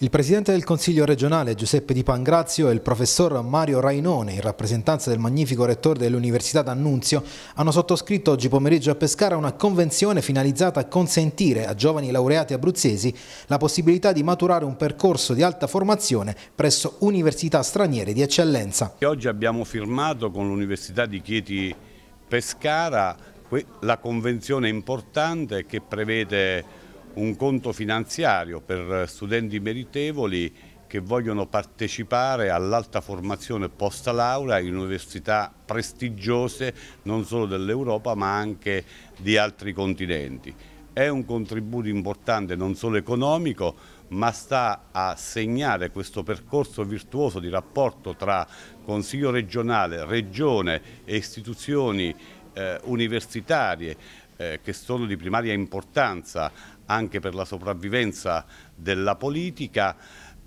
Il presidente del Consiglio regionale Giuseppe Di Pangrazio e il professor Mario Rainone, in rappresentanza del magnifico rettore dell'Università d'Annunzio, hanno sottoscritto oggi pomeriggio a Pescara una convenzione finalizzata a consentire a giovani laureati abruzzesi la possibilità di maturare un percorso di alta formazione presso università straniere di eccellenza. Oggi abbiamo firmato con l'Università di Chieti Pescara la convenzione importante che prevede un conto finanziario per studenti meritevoli che vogliono partecipare all'alta formazione post laurea in università prestigiose non solo dell'Europa ma anche di altri continenti. È un contributo importante non solo economico ma sta a segnare questo percorso virtuoso di rapporto tra Consiglio regionale, Regione e istituzioni eh, universitarie eh, che sono di primaria importanza anche per la sopravvivenza della politica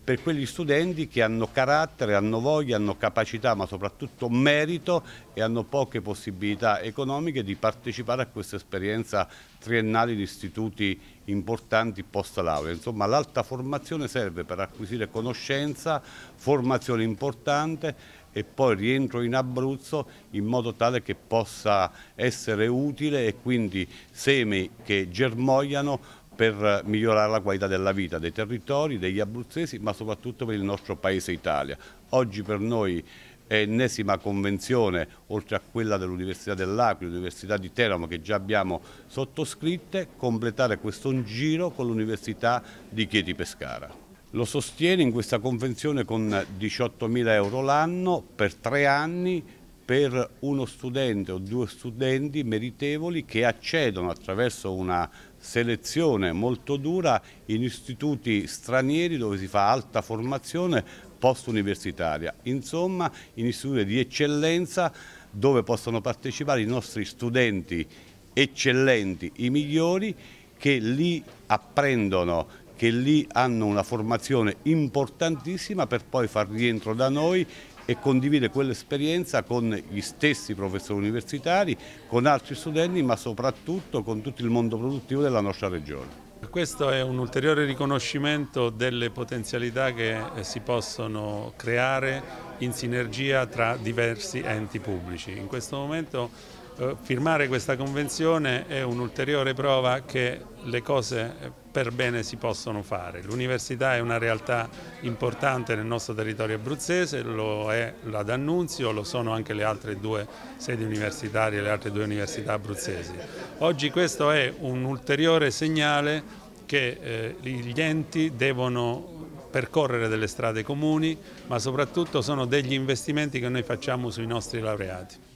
per quegli studenti che hanno carattere, hanno voglia, hanno capacità ma soprattutto merito e hanno poche possibilità economiche di partecipare a questa esperienza triennale di istituti importanti post laurea. Insomma l'alta formazione serve per acquisire conoscenza, formazione importante e poi rientro in Abruzzo in modo tale che possa essere utile e quindi semi che germogliano per migliorare la qualità della vita dei territori, degli abruzzesi, ma soprattutto per il nostro paese Italia. Oggi per noi è ennesima convenzione, oltre a quella dell'Università dell'Aquila, l'Università di Teramo che già abbiamo sottoscritte, completare questo giro con l'Università di Chieti Pescara. Lo sostiene in questa convenzione con 18.000 euro l'anno per tre anni per uno studente o due studenti meritevoli che accedono attraverso una selezione molto dura in istituti stranieri dove si fa alta formazione post-universitaria, insomma in istituti di eccellenza dove possono partecipare i nostri studenti eccellenti, i migliori, che lì apprendono, che lì hanno una formazione importantissima per poi far rientro da noi e condivide quell'esperienza con gli stessi professori universitari, con altri studenti, ma soprattutto con tutto il mondo produttivo della nostra regione. Questo è un ulteriore riconoscimento delle potenzialità che eh, si possono creare in sinergia tra diversi enti pubblici. In questo momento eh, firmare questa convenzione è un'ulteriore prova che le cose per bene si possono fare. L'università è una realtà importante nel nostro territorio abruzzese, lo è la D'Annunzio, lo sono anche le altre due sedi universitarie, e le altre due università abruzzesi. Oggi questo è un ulteriore segnale che eh, gli enti devono percorrere delle strade comuni, ma soprattutto sono degli investimenti che noi facciamo sui nostri laureati.